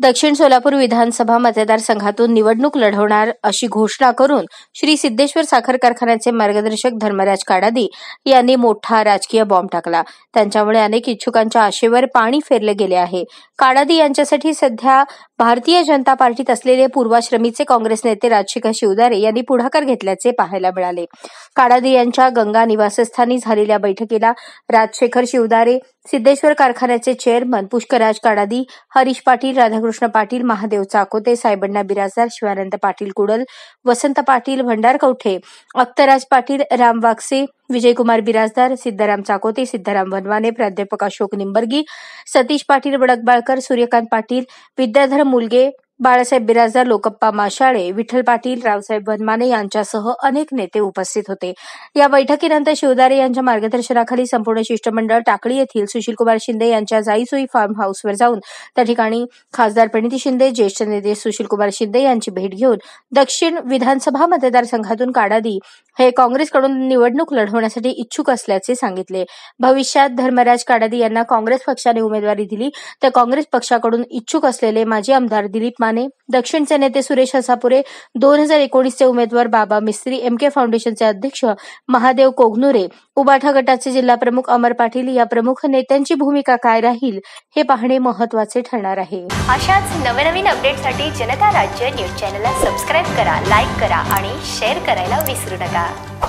दक्षिण सोलापूर विधानसभा मतदारसंघातून निवडणूक लढवणार अशी घोषणा करून श्री सिद्धेश्वर साखर कारखान्याचे मार्गदर्शक धर्मराज काडादी यांनी मोठा राजकीय बॉम्ब टाकला त्यांच्यामुळे अनेक इच्छुकांच्या आशेवर पाणी फेरले गेले आहे काडादी यांच्यासाठी सध्या भारतीय जनता पार्टीत असलेले पूर्वाश्रमीचे काँग्रेस नेते राजशेखर शिवदारे यांनी पुढाकार घेतल्याचे पाहायला मिळाले काडादी यांच्या गंगा निवासस्थानी झालेल्या बैठकीला राजशेखर शिवदारे सिद्धेश्वर कारखान्याचे चेअरमन पुष्कराज काडादी हरीश पाटील राधाकृष्ण पाटील महादेव चाकोते सायबण्णा बिराजदार शिवानंद पाटील कुडल वसंत पाटील भंडार कवठे अख्तराज पाटील राम वागसे विजयकुमार बिराजदार सिद्धाराम चाकोते सिद्धाराम वनवाने प्राध्यापक अशोक निंबर्गी सतीश पाटील वडकबाळकर सूर्यकांत पाटील विद्याधर मुलगे बाळासाहेब बिराजदार लोकप्पा माशाळे विठ्ठल पाटील रावसाहेब वनमाने यांच्यासह अनेक नेते उपस्थित होते या बैठकीनंतर शिवदारे यांच्या मार्गदर्शनाखाली संपूर्ण शिष्टमंडळ टाकळी येथील सुशीलकुमार शिंदे यांच्या जाईसोई फार्म हाऊसवर जाऊन त्या ठिकाणी खासदार प्रणिती शिंदे ज्येष्ठ नेते सुशीलकुमार शिंदे यांची भेट घेऊन दक्षिण विधानसभा मतदारसंघातून काडादी हे काँग्रेसकडून निवडणूक लढवण्यासाठी इच्छुक असल्याचे सांगितले भविष्यात धर्मराज काडादी यांना काँग्रेस पक्षाने उमेदवारी दिली तर काँग्रेस पक्षाकडून इच्छुक असलेले माजी आमदार दिलीप माने दक्षिणचे नेते सुरेश हसापुरे दोन हजार एकोणीसचे उमेदवार बाबा मिस्त्री एम के फाउंडेशनचे अध्यक्ष महादेव कोगनुरे उबाठा गटाचे जिल्हा प्रमुख अमर पाटील या प्रमुख नेत्यांची भूमिका काय राहील हे पाहणे महत्वाचे ठरणार आहे अशाच नवनवीन अपडेटसाठी जनता राज्य न्यूज चॅनलला सबस्क्राईब करा लाईक करा आणि शेअर करायला विसरू नका